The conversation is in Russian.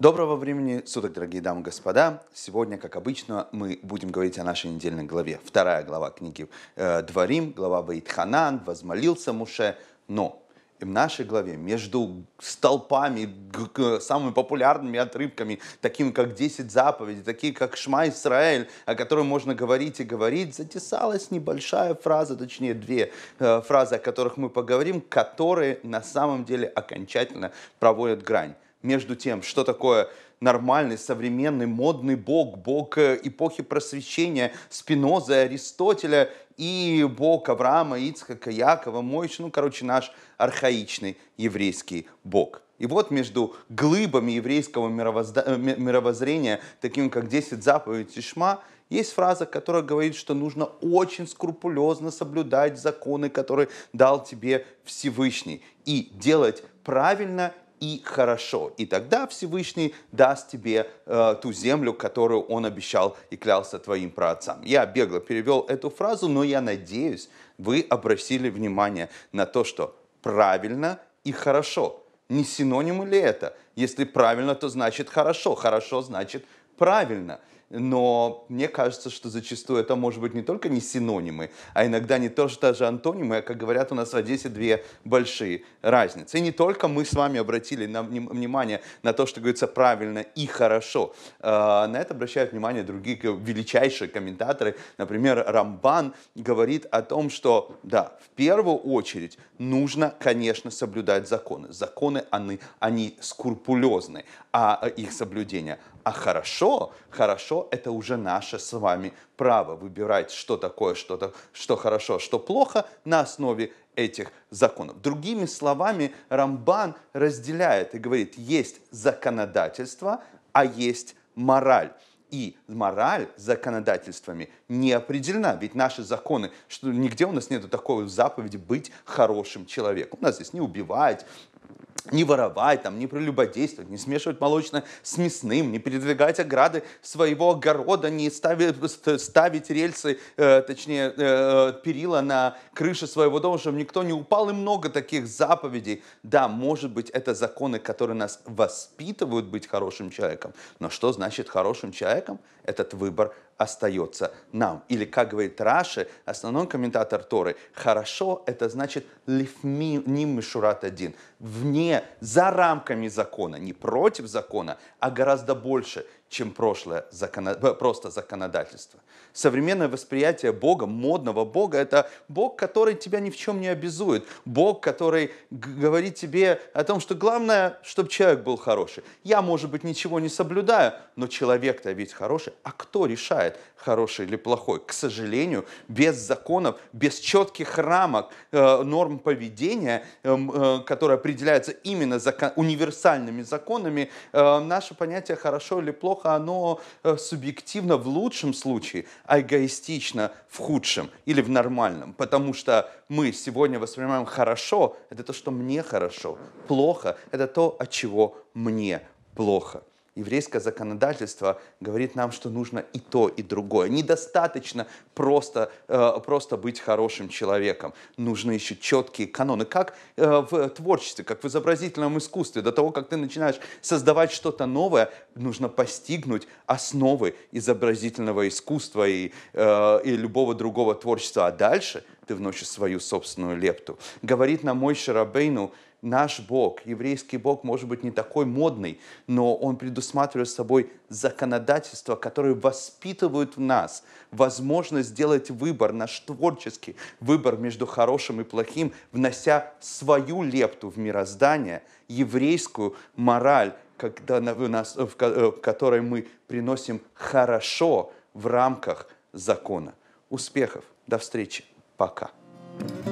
Доброго времени суток, дорогие дамы и господа. Сегодня, как обычно, мы будем говорить о нашей недельной главе. Вторая глава книги э, Дворим, глава Ваидханан, «Возмолился Муше». Но в нашей главе между столпами, самыми популярными отрывками, такими как «Десять заповедей», такие как «Шма Исраэль», о котором можно говорить и говорить, затесалась небольшая фраза, точнее две э, фразы, о которых мы поговорим, которые на самом деле окончательно проводят грань между тем, что такое нормальный, современный, модный бог, бог э, эпохи просвещения Спинозы, Аристотеля и бог Авраама, Ицхака, Якова, Мойш, ну, короче, наш архаичный еврейский бог. И вот между глыбами еврейского мировозда... Э, мировоззрения, таким как 10 заповедей Шма, есть фраза, которая говорит, что нужно очень скрупулезно соблюдать законы, которые дал тебе Всевышний, и делать правильно и хорошо. И тогда Всевышний даст тебе э, ту землю, которую Он обещал и клялся твоим праотцам. Я бегло перевел эту фразу, но я надеюсь, вы обратили внимание на то, что правильно и хорошо. Не синонимы ли это? Если правильно, то значит хорошо. Хорошо значит правильно но мне кажется, что зачастую это может быть не только не синонимы, а иногда не то, что даже антонимы, а, как говорят у нас в Одессе, две большие разницы. И не только мы с вами обратили на внимание на то, что говорится правильно и хорошо. А, на это обращают внимание другие величайшие комментаторы. Например, Рамбан говорит о том, что, да, в первую очередь нужно, конечно, соблюдать законы. Законы, они, они скрупулезны, а их соблюдение. А хорошо, хорошо это уже наше с вами право выбирать, что такое, что, -то, что хорошо, что плохо на основе этих законов. Другими словами, Рамбан разделяет и говорит, есть законодательство, а есть мораль. И мораль законодательствами не определена, ведь наши законы, что нигде у нас нет такой заповеди быть хорошим человеком. У нас здесь не убивать, не воровать, там, не прелюбодействовать, не смешивать молочное с мясным, не передвигать ограды своего огорода, не ставить, ставить рельсы, э, точнее, э, э, перила на крыше своего дома, чтобы никто не упал, и много таких заповедей. Да, может быть, это законы, которые нас воспитывают быть хорошим человеком, но что значит хорошим человеком? Этот выбор остается нам. Или, как говорит Раши, основной комментатор Торы, хорошо, это значит ним мишурат один, вне, за рамками закона, не против закона, а гораздо больше, чем прошлое закона... Э, просто законодательство. Современное восприятие Бога, модного Бога, это Бог, который тебя ни в чем не обязует. Бог, который говорит тебе о том, что главное, чтобы человек был хороший. Я, может быть, ничего не соблюдаю, но человек-то ведь хороший. А кто решает? определяет, хороший или плохой. К сожалению, без законов, без четких рамок, э, норм поведения, э, э, которые определяются именно закон, универсальными законами, э, наше понятие хорошо или плохо, оно э, субъективно в лучшем случае, а эгоистично в худшем или в нормальном. Потому что мы сегодня воспринимаем хорошо, это то, что мне хорошо, плохо, это то, от чего мне плохо еврейское законодательство говорит нам, что нужно и то, и другое. Недостаточно просто, э, просто быть хорошим человеком. Нужны еще четкие каноны. Как э, в творчестве, как в изобразительном искусстве. До того, как ты начинаешь создавать что-то новое, нужно постигнуть основы изобразительного искусства и, э, и любого другого творчества. А дальше ты вносишь свою собственную лепту. Говорит нам мой Шарабейну, наш Бог, еврейский Бог, может быть не такой модный, но он предусматривает собой законодательство, которое воспитывает в нас возможность сделать выбор, наш творческий выбор между хорошим и плохим, внося свою лепту в мироздание, еврейскую мораль, когда в, нас, э, в которой мы приносим хорошо в рамках закона. Успехов! До встречи! Пока! thank you